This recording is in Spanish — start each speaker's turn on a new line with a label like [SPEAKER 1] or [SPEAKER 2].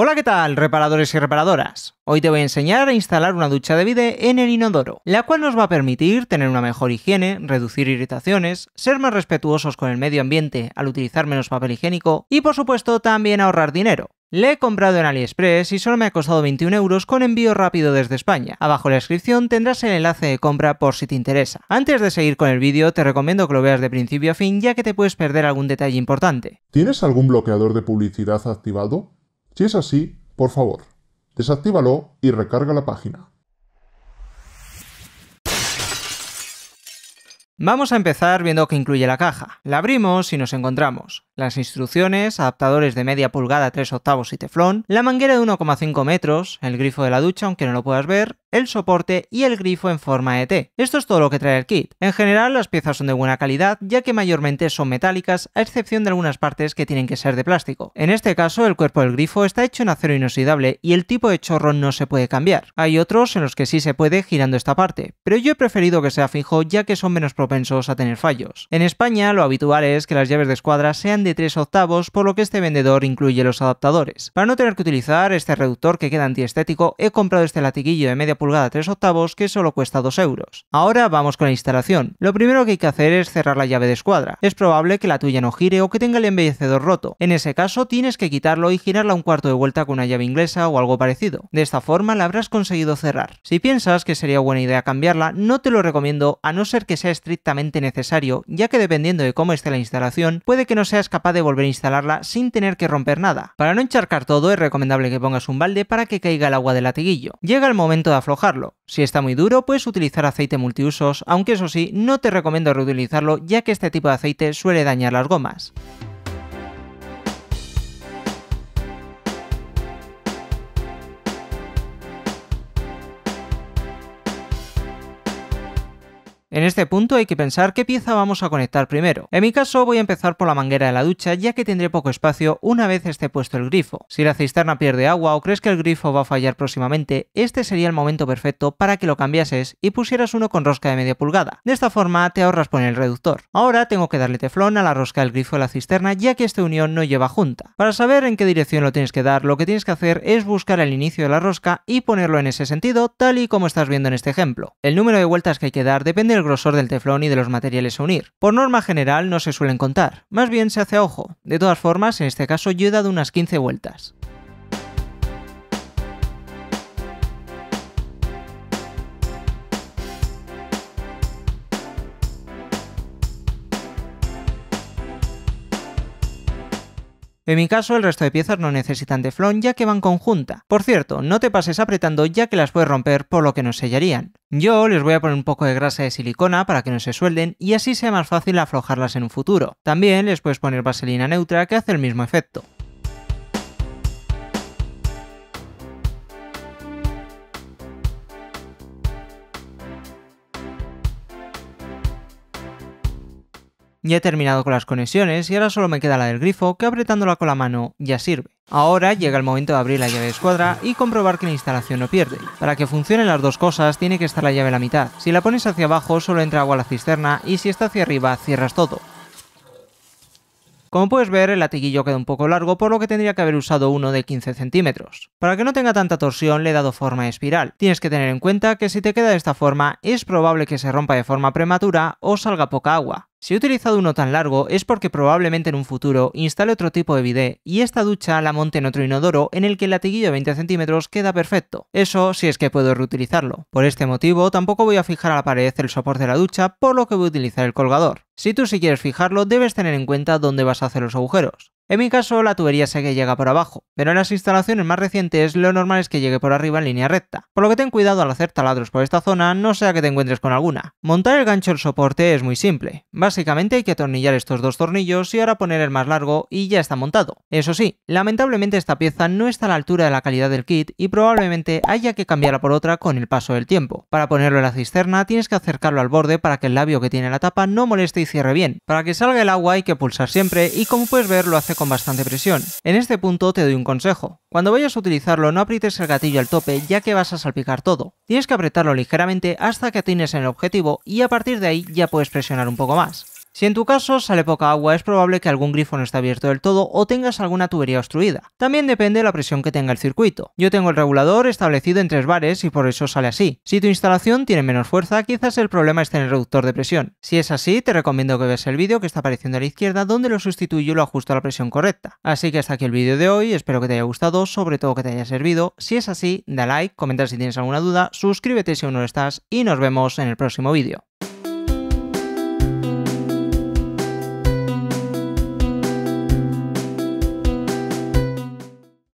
[SPEAKER 1] Hola, ¿qué tal, reparadores y reparadoras? Hoy te voy a enseñar a instalar una ducha de vide en el inodoro, la cual nos va a permitir tener una mejor higiene, reducir irritaciones, ser más respetuosos con el medio ambiente al utilizar menos papel higiénico y, por supuesto, también ahorrar dinero. Le he comprado en AliExpress y solo me ha costado 21 euros con envío rápido desde España. Abajo en la descripción tendrás el enlace de compra por si te interesa. Antes de seguir con el vídeo te recomiendo que lo veas de principio a fin ya que te puedes perder algún detalle importante. ¿Tienes algún bloqueador de publicidad activado? Si es así, por favor, desactívalo y recarga la página. Vamos a empezar viendo qué incluye la caja. La abrimos y nos encontramos las instrucciones, adaptadores de media pulgada 3 octavos y teflón, la manguera de 1,5 metros, el grifo de la ducha aunque no lo puedas ver, el soporte y el grifo en forma de T. Esto es todo lo que trae el kit. En general las piezas son de buena calidad ya que mayormente son metálicas a excepción de algunas partes que tienen que ser de plástico. En este caso el cuerpo del grifo está hecho en acero inoxidable y el tipo de chorro no se puede cambiar. Hay otros en los que sí se puede girando esta parte, pero yo he preferido que sea fijo ya que son menos propensos a tener fallos. En España lo habitual es que las llaves de escuadra sean de 3 octavos por lo que este vendedor incluye los adaptadores. Para no tener que utilizar este reductor que queda antiestético he comprado este latiguillo de media pulgada 3 octavos que solo cuesta 2 euros. Ahora vamos con la instalación. Lo primero que hay que hacer es cerrar la llave de escuadra. Es probable que la tuya no gire o que tenga el embellecedor roto. En ese caso tienes que quitarlo y girarla un cuarto de vuelta con una llave inglesa o algo parecido. De esta forma la habrás conseguido cerrar. Si piensas que sería buena idea cambiarla, no te lo recomiendo a no ser que sea estrictamente necesario, ya que dependiendo de cómo esté la instalación, puede que no seas capaz de volver a instalarla sin tener que romper nada. Para no encharcar todo es recomendable que pongas un balde para que caiga el agua del latiguillo. Llega el momento de si está muy duro, puedes utilizar aceite multiusos, aunque eso sí, no te recomiendo reutilizarlo ya que este tipo de aceite suele dañar las gomas. En este punto hay que pensar qué pieza vamos a conectar primero. En mi caso voy a empezar por la manguera de la ducha ya que tendré poco espacio una vez esté puesto el grifo. Si la cisterna pierde agua o crees que el grifo va a fallar próximamente, este sería el momento perfecto para que lo cambiases y pusieras uno con rosca de media pulgada. De esta forma te ahorras poner el reductor. Ahora tengo que darle teflón a la rosca del grifo de la cisterna ya que esta unión no lleva junta. Para saber en qué dirección lo tienes que dar, lo que tienes que hacer es buscar el inicio de la rosca y ponerlo en ese sentido tal y como estás viendo en este ejemplo. El número de vueltas que hay que dar depende grosor del teflón y de los materiales a unir. Por norma general no se suelen contar, más bien se hace a ojo. De todas formas, en este caso yo he dado unas 15 vueltas. En mi caso, el resto de piezas no necesitan de flon ya que van conjunta. Por cierto, no te pases apretando ya que las puedes romper por lo que no sellarían. Yo les voy a poner un poco de grasa de silicona para que no se suelden y así sea más fácil aflojarlas en un futuro. También les puedes poner vaselina neutra que hace el mismo efecto. Ya he terminado con las conexiones y ahora solo me queda la del grifo que apretándola con la mano ya sirve. Ahora llega el momento de abrir la llave de escuadra y comprobar que la instalación no pierde. Para que funcionen las dos cosas tiene que estar la llave a la mitad. Si la pones hacia abajo solo entra agua a la cisterna y si está hacia arriba cierras todo. Como puedes ver, el latiguillo queda un poco largo, por lo que tendría que haber usado uno de 15 centímetros. Para que no tenga tanta torsión, le he dado forma de espiral. Tienes que tener en cuenta que si te queda de esta forma, es probable que se rompa de forma prematura o salga poca agua. Si he utilizado uno tan largo es porque probablemente en un futuro instale otro tipo de bidet y esta ducha la monte en otro inodoro en el que el latiguillo de 20 centímetros queda perfecto. Eso si es que puedo reutilizarlo. Por este motivo tampoco voy a fijar a la pared el soporte de la ducha por lo que voy a utilizar el colgador. Si tú si quieres fijarlo debes tener en cuenta dónde vas a hacer los agujeros. En mi caso, la tubería sé que llega por abajo, pero en las instalaciones más recientes lo normal es que llegue por arriba en línea recta, por lo que ten cuidado al hacer taladros por esta zona, no sea que te encuentres con alguna. Montar el gancho al soporte es muy simple, básicamente hay que atornillar estos dos tornillos y ahora poner el más largo y ya está montado. Eso sí, lamentablemente esta pieza no está a la altura de la calidad del kit y probablemente haya que cambiarla por otra con el paso del tiempo. Para ponerlo en la cisterna tienes que acercarlo al borde para que el labio que tiene la tapa no moleste y cierre bien. Para que salga el agua hay que pulsar siempre y como puedes ver lo hace con bastante presión. En este punto te doy un consejo. Cuando vayas a utilizarlo no aprietes el gatillo al tope ya que vas a salpicar todo. Tienes que apretarlo ligeramente hasta que atines en el objetivo y a partir de ahí ya puedes presionar un poco más. Si en tu caso sale poca agua, es probable que algún grifo no esté abierto del todo o tengas alguna tubería obstruida. También depende de la presión que tenga el circuito. Yo tengo el regulador establecido en tres bares y por eso sale así. Si tu instalación tiene menos fuerza, quizás el problema esté en el reductor de presión. Si es así, te recomiendo que veas el vídeo que está apareciendo a la izquierda donde lo sustituyo y lo ajusto a la presión correcta. Así que hasta aquí el vídeo de hoy, espero que te haya gustado, sobre todo que te haya servido. Si es así, da like, comenta si tienes alguna duda, suscríbete si aún no lo estás y nos vemos en el próximo vídeo.